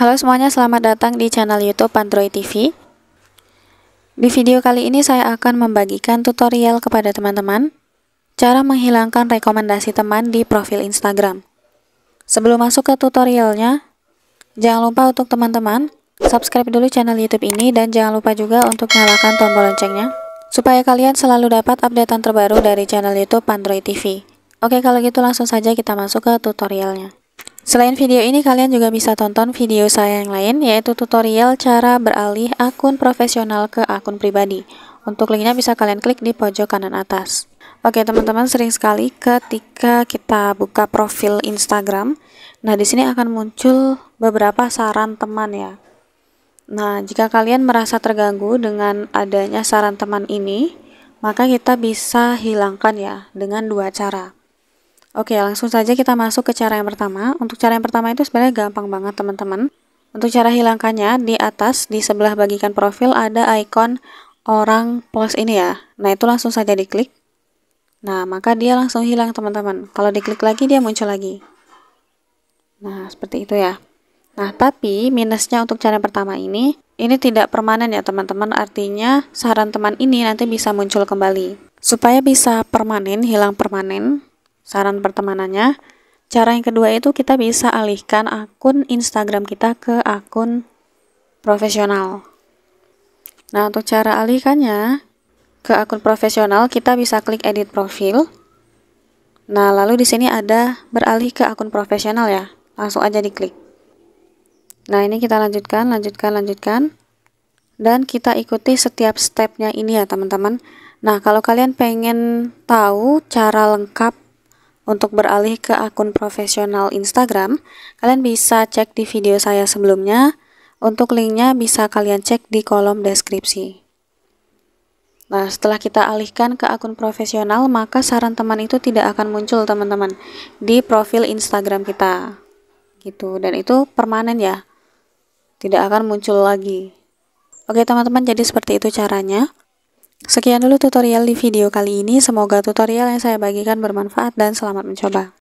Halo semuanya, selamat datang di channel YouTube Android TV. Di video kali ini saya akan membagikan tutorial kepada teman-teman cara menghilangkan rekomendasi teman di profil Instagram. Sebelum masuk ke tutorialnya, jangan lupa untuk teman-teman subscribe dulu channel YouTube ini dan jangan lupa juga untuk nyalakan tombol loncengnya supaya kalian selalu dapat updatean terbaru dari channel YouTube Android TV. Oke, kalau gitu langsung saja kita masuk ke tutorialnya. Selain video ini, kalian juga bisa tonton video saya yang lain, yaitu tutorial cara beralih akun profesional ke akun pribadi. Untuk linknya bisa kalian klik di pojok kanan atas. Oke teman-teman, sering sekali ketika kita buka profil Instagram, nah di sini akan muncul beberapa saran teman ya. Nah, jika kalian merasa terganggu dengan adanya saran teman ini, maka kita bisa hilangkan ya dengan dua cara. Oke, langsung saja kita masuk ke cara yang pertama. Untuk cara yang pertama itu sebenarnya gampang banget, teman-teman. Untuk cara hilangkannya, di atas, di sebelah bagikan profil ada icon orang plus ini ya. Nah, itu langsung saja diklik. Nah, maka dia langsung hilang, teman-teman. Kalau diklik lagi, dia muncul lagi. Nah, seperti itu ya. Nah, tapi minusnya untuk cara yang pertama ini, ini tidak permanen ya, teman-teman. Artinya, saran teman ini nanti bisa muncul kembali. Supaya bisa permanen, hilang permanen, saran pertemanannya. Cara yang kedua itu kita bisa alihkan akun Instagram kita ke akun profesional. Nah, untuk cara alihkannya ke akun profesional, kita bisa klik edit profil. Nah, lalu di sini ada beralih ke akun profesional ya. Langsung aja diklik. Nah, ini kita lanjutkan, lanjutkan, lanjutkan. Dan kita ikuti setiap stepnya ini ya, teman-teman. Nah, kalau kalian pengen tahu cara lengkap untuk beralih ke akun profesional Instagram, kalian bisa cek di video saya sebelumnya. Untuk linknya bisa kalian cek di kolom deskripsi. Nah, setelah kita alihkan ke akun profesional, maka saran teman itu tidak akan muncul, teman-teman, di profil Instagram kita. Gitu, dan itu permanen ya. Tidak akan muncul lagi. Oke, teman-teman, jadi seperti itu caranya. Sekian dulu tutorial di video kali ini, semoga tutorial yang saya bagikan bermanfaat dan selamat mencoba.